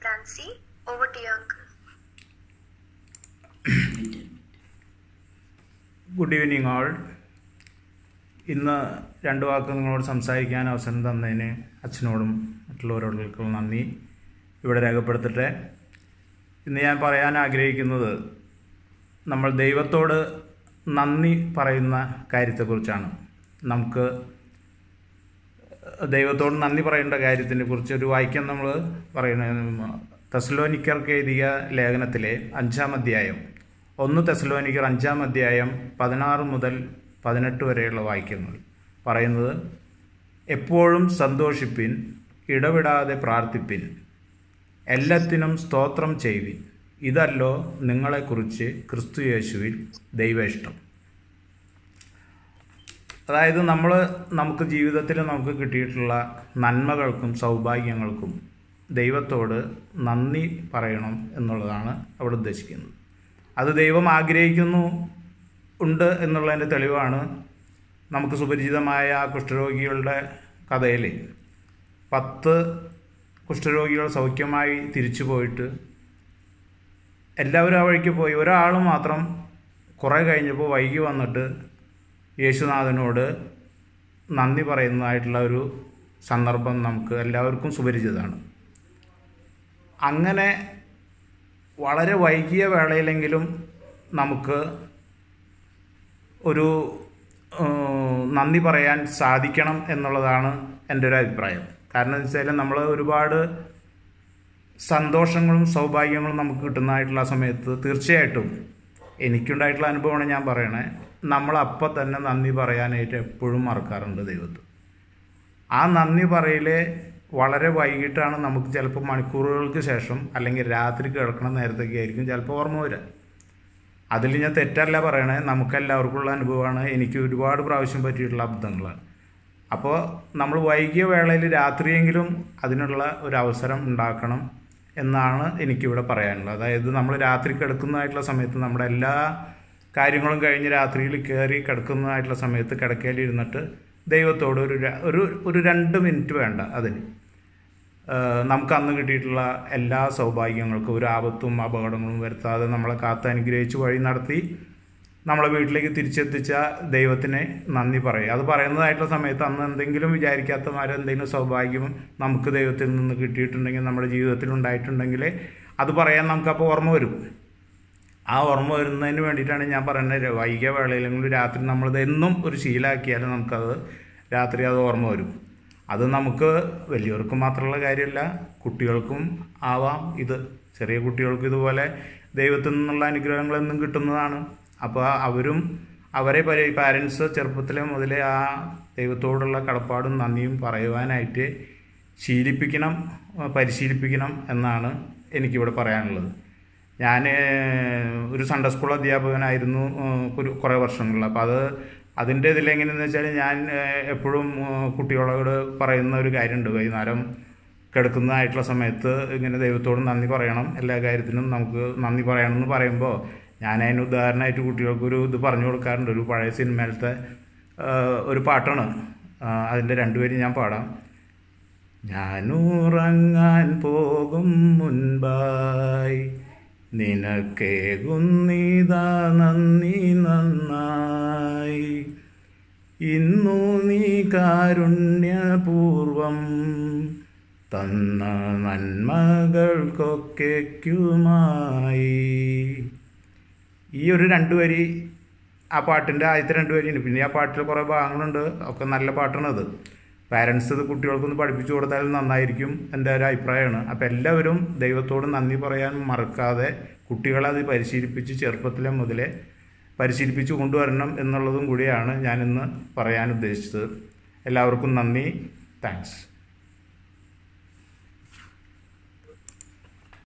Nancy, over to you, uncle. Good evening all ഇന്ന് രണ്ട് വാക്ക് നിങ്ങളോട് സംസാരിക്കാൻ അവസരം തന്നതിന് അച്ഛനോടും മറ്റുള്ളവരോടും നന്ദി ഇവിടെ രേഖപ്പെടുത്തട്ടെ ഇന്ന് ഞാൻ പറയാൻ ആഗ്രഹിക്കുന്നത് നമ്മൾ ദൈവത്തോട് നന്ദി പറയുന്ന കാര്യത്തെക്കുറിച്ചാണ് നമുക്ക് ദൈവത്തോട് നന്ദി പറയേണ്ട കാര്യത്തിനെ കുറിച്ച് ഒരു വാക്യം നമ്മൾ പറയുന്ന തെസ്ലോനിക്കർക്ക് എഴുതിയ ലേഖനത്തിലെ അഞ്ചാം അധ്യായം ഒന്ന് തെസ്ലോനിക്കർ അഞ്ചാം അധ്യായം പതിനാറ് മുതൽ പതിനെട്ട് വരെയുള്ള വാക്യങ്ങൾ പറയുന്നത് എപ്പോഴും സന്തോഷിപ്പിൻ ഇടവിടാതെ പ്രാർത്ഥിപ്പിൻ എല്ലാത്തിനും സ്തോത്രം ചെയ്യുവിൻ ഇതല്ലോ നിങ്ങളെക്കുറിച്ച് ക്രിസ്തു യേശുവിൽ ദൈവ ഇഷ്ടം അതായത് നമ്മൾ നമുക്ക് ജീവിതത്തിൽ നമുക്ക് കിട്ടിയിട്ടുള്ള നന്മകൾക്കും സൗഭാഗ്യങ്ങൾക്കും ദൈവത്തോട് നന്ദി പറയണം എന്നുള്ളതാണ് അവിടെ ഉദ്ദേശിക്കുന്നത് അത് ദൈവം ആഗ്രഹിക്കുന്നു ഉണ്ട് എന്നുള്ളതിൻ്റെ തെളിവാണ് നമുക്ക് സുപരിചിതമായ ആ കുഷ്ഠരോഗികളുടെ കഥയിൽ പത്ത് കുഷ്ഠരോഗികൾ സൗഖ്യമായി തിരിച്ചു പോയിട്ട് എല്ലാവരും ആ വഴിക്ക് പോയി ഒരാൾ മാത്രം കുറേ കഴിഞ്ഞപ്പോൾ വൈകി വന്നിട്ട് യേശുനാഥനോട് നന്ദി പറയുന്നതായിട്ടുള്ള ഒരു സന്ദർഭം നമുക്ക് എല്ലാവർക്കും സുപരിചിതമാണ് അങ്ങനെ വളരെ വൈകിയ വേളയിലെങ്കിലും നമുക്ക് ഒരു നന്ദി പറയാൻ സാധിക്കണം എന്നുള്ളതാണ് എൻ്റെ ഒരു അഭിപ്രായം കാരണം എന്ന് വെച്ചാൽ നമ്മൾ ഒരുപാട് സന്തോഷങ്ങളും സൗഭാഗ്യങ്ങളും നമുക്ക് കിട്ടുന്നതായിട്ടുള്ള സമയത്ത് തീർച്ചയായിട്ടും എനിക്കുണ്ടായിട്ടുള്ള അനുഭവമാണ് ഞാൻ പറയണേ നമ്മളപ്പം തന്നെ നന്ദി പറയാനായിട്ട് എപ്പോഴും മറക്കാറുണ്ട് ദൈവത്ത് ആ നന്ദി പറയലെ വളരെ വൈകിട്ടാണ് നമുക്ക് ചിലപ്പോൾ മണിക്കൂറുകൾക്ക് ശേഷം അല്ലെങ്കിൽ രാത്രി കിടക്കണ നേരത്തേക്ക് ആയിരിക്കും ചിലപ്പോൾ ഓർമ്മ വരിക അതിൽ ഞാൻ തെറ്റല്ല പറയണേ നമുക്കെല്ലാവർക്കുള്ള അനുഭവമാണ് എനിക്ക് ഒരുപാട് പ്രാവശ്യം പറ്റിയിട്ടുള്ള അബദ്ധങ്ങളാണ് അപ്പോൾ നമ്മൾ വൈകിയ വേളയിൽ രാത്രിയെങ്കിലും അതിനുള്ള ഒരു അവസരം ഉണ്ടാക്കണം എന്നാണ് എനിക്കിവിടെ പറയാനുള്ളത് അതായത് നമ്മൾ രാത്രി കിടക്കുന്നതായിട്ടുള്ള സമയത്ത് നമ്മുടെ എല്ലാ കാര്യങ്ങളും കഴിഞ്ഞ് രാത്രിയിൽ കയറി കിടക്കുന്നതായിട്ടുള്ള സമയത്ത് കിടക്കയിലിരുന്നിട്ട് ദൈവത്തോട് ഒരു ഒരു ഒരു രണ്ട് മിനിറ്റ് വേണ്ട അതിന് നമുക്ക് അന്ന് കിട്ടിയിട്ടുള്ള എല്ലാ സൗഭാഗ്യങ്ങൾക്കും ഒരു ആപത്തും അപകടങ്ങളും വരുത്താതെ നമ്മളെ കാത്ത് അനുഗ്രഹിച്ച് വഴി നടത്തി നമ്മളെ വീട്ടിലേക്ക് തിരിച്ചെത്തിച്ച ദൈവത്തിന് നന്ദി പറയും അത് പറയുന്നതായിട്ടുള്ള സമയത്ത് അന്ന് എന്തെങ്കിലും വിചാരിക്കാത്തമാരെന്തെങ്കിലും എന്തെങ്കിലും സൗഭാഗ്യം നമുക്ക് ദൈവത്തിൽ നിന്ന് കിട്ടിയിട്ടുണ്ടെങ്കിൽ നമ്മുടെ ജീവിതത്തിൽ ഉണ്ടായിട്ടുണ്ടെങ്കിൽ അത് പറയാൻ നമുക്കപ്പോൾ ഓർമ്മ വരും ആ ഓർമ്മ വരുന്നതിന് വേണ്ടിയിട്ടാണ് ഞാൻ പറയുന്നത് വൈകിയ വേളയിലെങ്കിലും രാത്രി നമ്മളിത് എന്നും ഒരു ശീലാക്കിയാലും നമുക്കത് രാത്രി അത് ഓർമ്മ വരും അത് നമുക്ക് വലിയവർക്ക് മാത്രമുള്ള കാര്യമല്ല കുട്ടികൾക്കും ആവാം ഇത് ചെറിയ കുട്ടികൾക്ക് ഇതുപോലെ ദൈവത്തിൽ നിന്നുള്ള അനുഗ്രഹങ്ങളെന്നും കിട്ടുന്നതാണ് അപ്പോൾ അവരും അവരെ പരി പാരൻസ് ചെറുപ്പത്തിലെ മുതലേ ആ ദൈവത്തോടുള്ള കടപ്പാടും നന്ദിയും പറയുവാനായിട്ട് ശീലിപ്പിക്കണം പരിശീലിപ്പിക്കണം എന്നാണ് എനിക്കിവിടെ പറയാനുള്ളത് ഞാൻ ഒരു സൺഡേ സ്കൂൾ അധ്യാപകനായിരുന്നു ഒരു കുറേ വർഷങ്ങളിൽ അപ്പോൾ അത് അതിൻ്റെ ഇതിൽ എങ്ങനെയെന്ന് വെച്ചാൽ ഞാൻ എപ്പോഴും കുട്ടികളോട് പറയുന്ന ഒരു കാര്യമുണ്ട് വൈകുന്നേരം കിടക്കുന്നതായിട്ടുള്ള സമയത്ത് ഇങ്ങനെ ദൈവത്തോട് നന്ദി പറയണം എല്ലാ കാര്യത്തിനും നമുക്ക് നന്ദി പറയണം എന്ന് പറയുമ്പോൾ ഞാൻ അതിന് ഉദാഹരണമായിട്ട് കുട്ടികൾക്കൊരു ഇത് പറഞ്ഞു കൊടുക്കാറുണ്ട് ഒരു പഴയ സിനിമയിലത്തെ ഒരു പാട്ടാണ് അതിൻ്റെ രണ്ടുപേര് ഞാൻ പാടാം ഞാനുറങ്ങാൻ പോകും മുൻപായി നിനക്കേകുന്നീതാ നന്ദി നന്നായി ഇന്നു നീ കാരുണ്യപൂർവം തന്ന നന്മകൾക്കൊക്കെക്കുമായി ഈ ഒരു രണ്ടു വരി ആ പാട്ടിൻ്റെ ആദ്യത്തെ രണ്ട് വരിയുണ്ട് പിന്നെ ആ പാട്ടിൽ കുറേ ഭാഗങ്ങളുണ്ട് ഒക്കെ നല്ല പാട്ടാണത് പാരൻസ് ഇത് കുട്ടികൾക്കൊന്ന് പഠിപ്പിച്ചു കൊടുത്താൽ നന്നായിരിക്കും എൻ്റെ ഒരു അഭിപ്രായമാണ് അപ്പോൾ എല്ലാവരും ദൈവത്തോട് നന്ദി പറയാൻ മറക്കാതെ കുട്ടികളെ അത് പരിശീലിപ്പിച്ച് ചെറുപ്പത്തിലെ മുതലേ പരിശീലിപ്പിച്ച് കൊണ്ടുവരണം എന്നുള്ളതും കൂടിയാണ് ഞാനിന്ന് പറയാൻ ഉദ്ദേശിച്ചത് എല്ലാവർക്കും നന്ദി താങ്ക്സ്